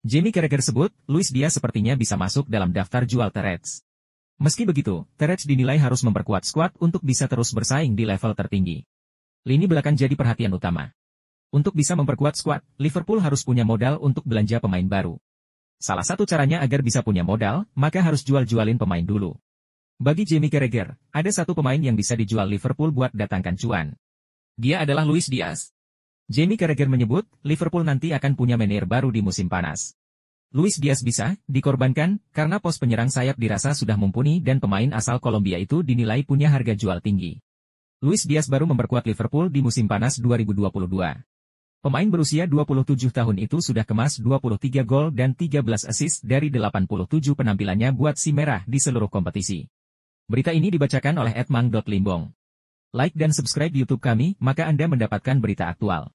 Jamie Carragher sebut, Luis Diaz sepertinya bisa masuk dalam daftar jual Terets. Meski begitu, Terets dinilai harus memperkuat skuad untuk bisa terus bersaing di level tertinggi. Lini belakang jadi perhatian utama. Untuk bisa memperkuat skuad, Liverpool harus punya modal untuk belanja pemain baru. Salah satu caranya agar bisa punya modal, maka harus jual-jualin pemain dulu. Bagi Jamie Carragher, ada satu pemain yang bisa dijual Liverpool buat datangkan cuan. Dia adalah Luis Diaz. Jamie Carragher menyebut, Liverpool nanti akan punya manajer baru di musim panas. Luis Diaz bisa dikorbankan karena pos penyerang sayap dirasa sudah mumpuni dan pemain asal Kolombia itu dinilai punya harga jual tinggi. Luis Diaz baru memperkuat Liverpool di musim panas 2022. Pemain berusia 27 tahun itu sudah kemas 23 gol dan 13 assist dari 87 penampilannya buat si merah di seluruh kompetisi. Berita ini dibacakan oleh Edmang.limbong. Limbong. Like dan subscribe YouTube kami, maka Anda mendapatkan berita aktual.